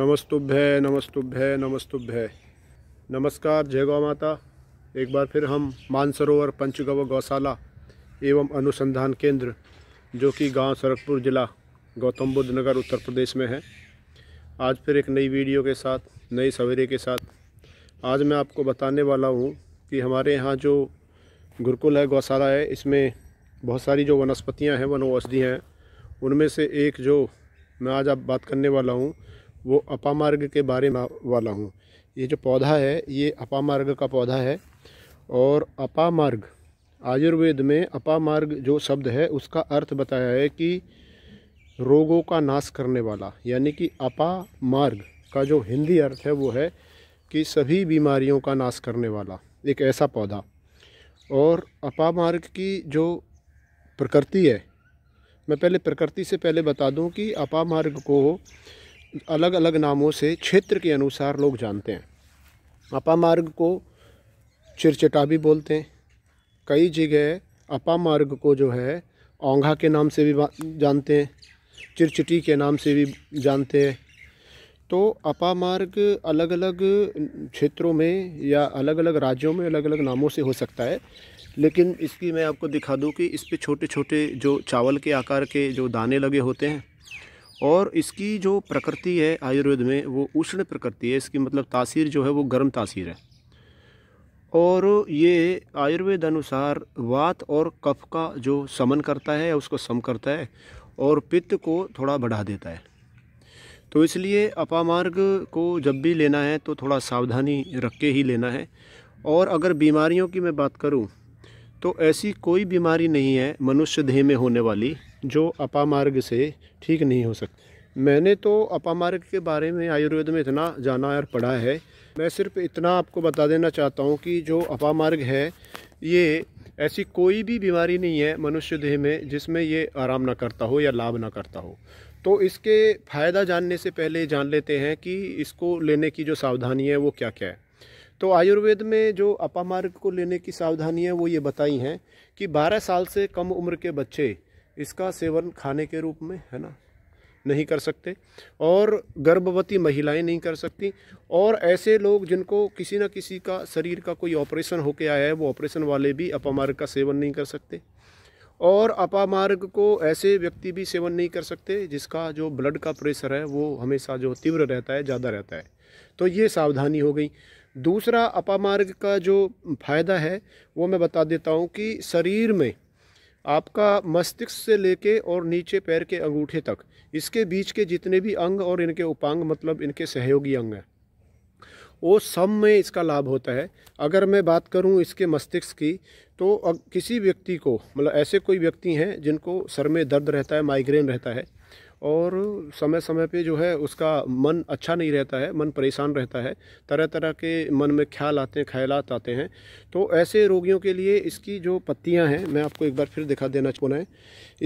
नमस्तुभ्य नमस्तुभ्य नमस्तुभ्य नमस्कार जय गौ माता एक बार फिर हम मानसरोवर पंचगव गौशाला एवं अनुसंधान केंद्र जो कि गांव सरकपुर जिला गौतम बुद्ध नगर उत्तर प्रदेश में है आज फिर एक नई वीडियो के साथ नए सवेरे के साथ आज मैं आपको बताने वाला हूँ कि हमारे यहाँ जो गुरुकुल है गौशाला है इसमें बहुत सारी जो वनस्पतियाँ हैं वन हैं उनमें से एक जो मैं आज आप बात करने वाला हूँ वो अपामार्ग के बारे में वाला हूँ ये जो पौधा है ये अपामार्ग का पौधा है और अपामार्ग आयुर्वेद में अपामार्ग जो शब्द है उसका अर्थ बताया है कि रोगों का नाश करने वाला यानी कि अपा मार्ग का जो हिंदी अर्थ है वो है कि सभी बीमारियों का नाश करने वाला एक ऐसा पौधा और अपा मार्ग की जो प्रकृति है मैं पहले प्रकृति से पहले बता दूं कि अपा मार्ग को अलग अलग नामों से क्षेत्र के अनुसार लोग जानते हैं अपा मार्ग को चिरचिटा भी बोलते हैं कई जगह अपा मार्ग को जो है औंघा के नाम से भी जानते हैं चिरचिटी के नाम से भी जानते हैं तो अपा मार्ग अलग अलग क्षेत्रों में या अलग अलग राज्यों में अलग अलग नामों से हो सकता है लेकिन इसकी मैं आपको दिखा दूँ कि इस पर छोटे छोटे जो चावल के आकार के जो दाने लगे होते हैं और इसकी जो प्रकृति है आयुर्वेद में वो उष्ण प्रकृति है इसकी मतलब तासीर जो है वो गर्म तासीर है और ये आयुर्वेद अनुसार वात और कफ का जो समन करता है उसको सम करता है और पित्त को थोड़ा बढ़ा देता है तो इसलिए अपामार्ग को जब भी लेना है तो थोड़ा सावधानी रख के ही लेना है और अगर बीमारियों की मैं बात करूं तो ऐसी कोई बीमारी नहीं है मनुष्य देह में होने वाली जो अपामार्ग से ठीक नहीं हो सकते मैंने तो अपामार्ग के बारे में आयुर्वेद में इतना जाना और पढ़ा है मैं सिर्फ इतना आपको बता देना चाहता हूँ कि जो अपामार्ग है ये ऐसी कोई भी बीमारी नहीं है मनुष्य देह में जिसमें ये आराम ना करता हो या लाभ ना करता हो तो इसके फ़ायदा जानने से पहले जान लेते हैं कि इसको लेने की जो सावधानी है वो क्या क्या है तो आयुर्वेद में जो अपामार्ग को लेने की सावधानी है वो ये बताई हैं कि 12 साल से कम उम्र के बच्चे इसका सेवन खाने के रूप में है ना नहीं कर सकते और गर्भवती महिलाएं नहीं कर सकती और ऐसे लोग जिनको किसी न किसी का शरीर का कोई ऑपरेशन होके आया है वो ऑपरेशन वाले भी अपामार्ग का सेवन नहीं कर सकते और अपामार्ग को ऐसे व्यक्ति भी सेवन नहीं कर सकते जिसका जो ब्लड का प्रेशर है वो हमेशा जो तीव्र रहता है ज़्यादा रहता है तो ये सावधानी हो गई दूसरा अपामार्ग का जो फ़ायदा है वो मैं बता देता हूँ कि शरीर में आपका मस्तिष्क से लेके और नीचे पैर के अंगूठे तक इसके बीच के जितने भी अंग और इनके उपांग मतलब इनके सहयोगी अंग हैं वो सब में इसका लाभ होता है अगर मैं बात करूं इसके मस्तिष्क की तो किसी व्यक्ति को मतलब ऐसे कोई व्यक्ति हैं जिनको सर में दर्द रहता है माइग्रेन रहता है और समय समय पे जो है उसका मन अच्छा नहीं रहता है मन परेशान रहता है तरह तरह के मन में ख्याल आते हैं ख्यालात आते हैं तो ऐसे रोगियों के लिए इसकी जो पत्तियां हैं मैं आपको एक बार फिर दिखा देना चाहूँ है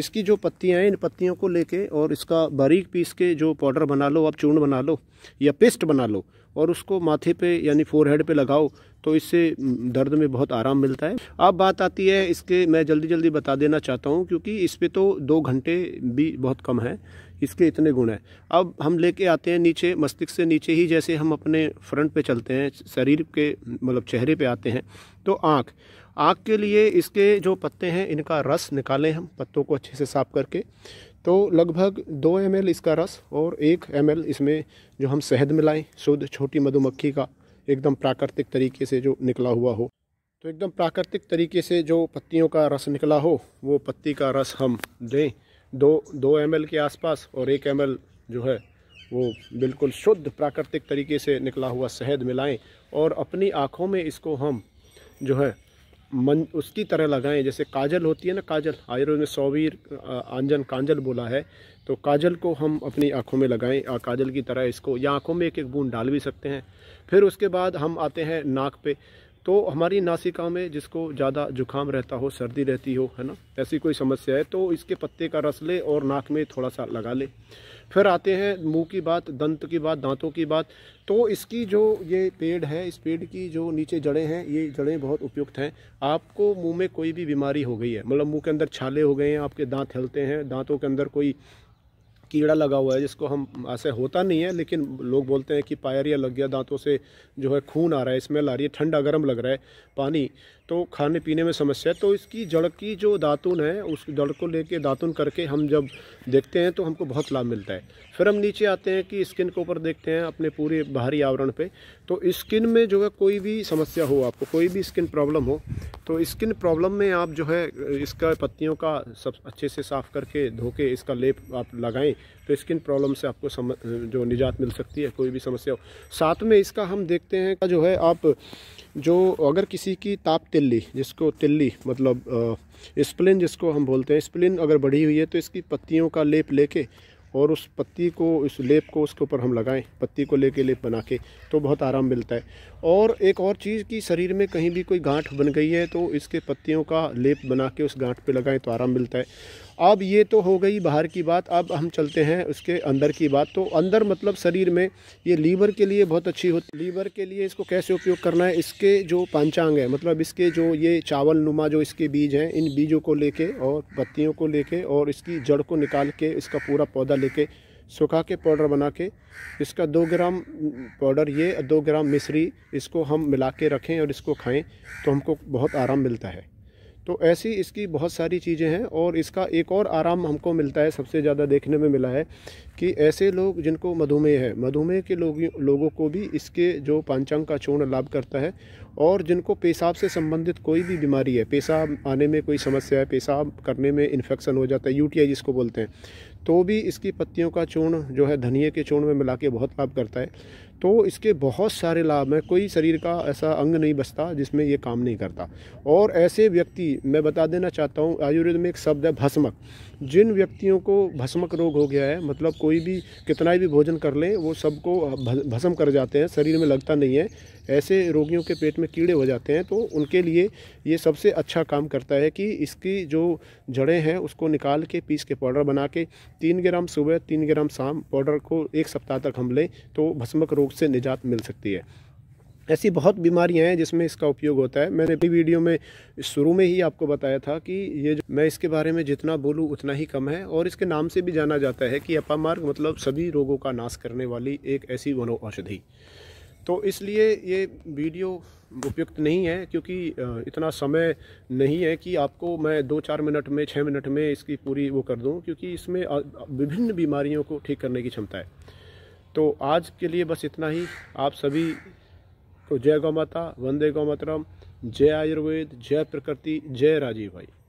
इसकी जो पत्तियां हैं इन पत्तियों को लेके और इसका बारीक पीस के जो पाउडर बना लो आप चूर्ण बना लो या पेस्ट बना लो और उसको माथे पे यानी फोरहेड पे लगाओ तो इससे दर्द में बहुत आराम मिलता है अब बात आती है इसके मैं जल्दी जल्दी बता देना चाहता हूँ क्योंकि इस पर तो दो घंटे भी बहुत कम है इसके इतने गुण हैं अब हम लेके आते हैं नीचे मस्तिष्क से नीचे ही जैसे हम अपने फ्रंट पे चलते हैं शरीर के मतलब चेहरे पे आते हैं तो आँख आँख के लिए इसके जो पत्ते हैं इनका रस निकालें हम पत्तों को अच्छे से साफ करके तो लगभग दो एम इसका रस और एक एम इसमें जो हम शहद मिलाएं शुद्ध छोटी मधुमक्खी का एकदम प्राकृतिक तरीके से जो निकला हुआ हो तो एकदम प्राकृतिक तरीके से जो पत्तियों का रस निकला हो वो पत्ती का रस हम दें दो दो एम के आसपास और एक एम जो है वो बिल्कुल शुद्ध प्राकृतिक तरीके से निकला हुआ शहद मिलाएं और अपनी आँखों में इसको हम जो है मन उसकी तरह लगाएं जैसे काजल होती है ना काजल आयुर्वेद में सौवीर आंजन कांजल बोला है तो काजल को हम अपनी आँखों में लगाएं काजल की तरह इसको या आँखों में एक एक बूंद डाल भी सकते हैं फिर उसके बाद हम आते हैं नाक पे तो हमारी नासिका में जिसको ज़्यादा जुकाम रहता हो सर्दी रहती हो है ना ऐसी कोई समस्या है तो इसके पत्ते का रस ले और नाक में थोड़ा सा लगा ले फिर आते हैं मुंह की बात दंत की बात दांतों की बात तो इसकी जो ये पेड़ है इस पेड़ की जो नीचे जड़ें हैं ये जड़ें बहुत उपयुक्त हैं आपको मुंह में कोई भी बीमारी हो गई है मतलब मुंह के अंदर छाले हो गए हैं आपके दांत हिलते हैं दांतों के अंदर कोई कीड़ा लगा हुआ है जिसको हम ऐसे होता नहीं है लेकिन लोग बोलते हैं कि पायरिया लग गया दांतों से जो है खून आ रहा है स्मेल आ रही है ठंडा गर्म लग रहा है पानी तो खाने पीने में समस्या है तो इसकी जड़ की जो दातुन है उस जड़ को लेके दातुन करके हम जब देखते हैं तो हमको बहुत लाभ मिलता है फिर हम नीचे आते हैं कि स्किन के ऊपर देखते हैं अपने पूरे बाहरी आवरण पे तो स्किन में जो है कोई भी समस्या हो आपको कोई भी स्किन प्रॉब्लम हो तो स्किन प्रॉब्लम में आप जो है इसका पत्तियों का सब अच्छे से साफ़ करके धो के इसका लेप आप लगाएँ तो स्किन प्रॉब्लम से आपको सम जो निजात मिल सकती है कोई भी समस्या हो साथ में इसका हम देखते हैं जो है आप जो अगर किसी की ताप तिल्ली जिसको तिल्ली मतलब स्प्लिन जिसको हम बोलते हैं स्प्लिन अगर बढ़ी हुई है तो इसकी पत्तियों का लेप लेके और उस पत्ती को इस लेप को उसके ऊपर हम लगाएं पत्ती को लेके लेप बना के तो बहुत आराम मिलता है और एक और चीज़ कि शरीर में कहीं भी कोई गांठ बन गई है तो इसके पत्तियों का लेप बना के उस गांठ पे लगाएं तो आराम मिलता है अब ये तो हो गई बाहर की बात अब हम चलते हैं उसके अंदर की बात तो अंदर मतलब शरीर में ये लीवर के लिए बहुत अच्छी होती लीवर के लिए इसको कैसे उपयोग करना है इसके जो पंचांग है मतलब इसके जो ये चावल नुमा जो इसके बीज हैं इन बीजों को लेके और पत्तियों को लेके और इसकी जड़ को निकाल के इसका पूरा पौधा लेके सुखा के पाउडर बना के इसका दो ग्राम पाउडर ये दो ग्राम मिश्री इसको हम मिला के रखें और इसको खाएँ तो हमको बहुत आराम मिलता है तो ऐसी इसकी बहुत सारी चीज़ें हैं और इसका एक और आराम हमको मिलता है सबसे ज़्यादा देखने में मिला है कि ऐसे लोग जिनको मधुमेह है मधुमेह के लोग लोगों को भी इसके जो पंचांग का चूर्ण लाभ करता है और जिनको पेशाब से संबंधित कोई भी बीमारी है पेशाब आने में कोई समस्या है पेशाब करने में इन्फेक्शन हो जाता है यू जिसको बोलते हैं तो भी इसकी पत्तियों का चूर्ण जो है धनिए के चूर्ण में मिला के बहुत लाभ करता है तो इसके बहुत सारे लाभ हैं कोई शरीर का ऐसा अंग नहीं बचता जिसमें ये काम नहीं करता और ऐसे व्यक्ति मैं बता देना चाहता हूँ आयुर्वेद में एक शब्द है भस्मक जिन व्यक्तियों को भस्मक रोग हो गया है मतलब कोई भी कितना भी भोजन कर लें वो सबको भस्म कर जाते हैं शरीर में लगता नहीं है ऐसे रोगियों के पेट में कीड़े हो जाते हैं तो उनके लिए ये सबसे अच्छा काम करता है कि इसकी जो जड़ें हैं उसको निकाल के पीस के पाउडर बना के तीन ग्राम सुबह तीन ग्राम शाम पाउडर को एक सप्ताह तक हम लें तो भस्मक रोग रोग से निजात मिल सकती है ऐसी बहुत बीमारियां हैं जिसमें इसका उपयोग होता है मैंने अपनी वीडियो में शुरू में ही आपको बताया था कि ये मैं इसके बारे में जितना बोलूँ उतना ही कम है और इसके नाम से भी जाना जाता है कि अपामार्ग मतलब सभी रोगों का नाश करने वाली एक ऐसी वनो औषधि तो इसलिए ये वीडियो उपयुक्त नहीं है क्योंकि इतना समय नहीं है कि आपको मैं दो चार मिनट में छः मिनट में इसकी पूरी वो कर दूँ क्योंकि इसमें विभिन्न बीमारियों को ठीक करने की क्षमता है तो आज के लिए बस इतना ही आप सभी को जय गौ माता वंदे गौ मातरम जय आयुर्वेद जय प्रकृति जय राजीव भाई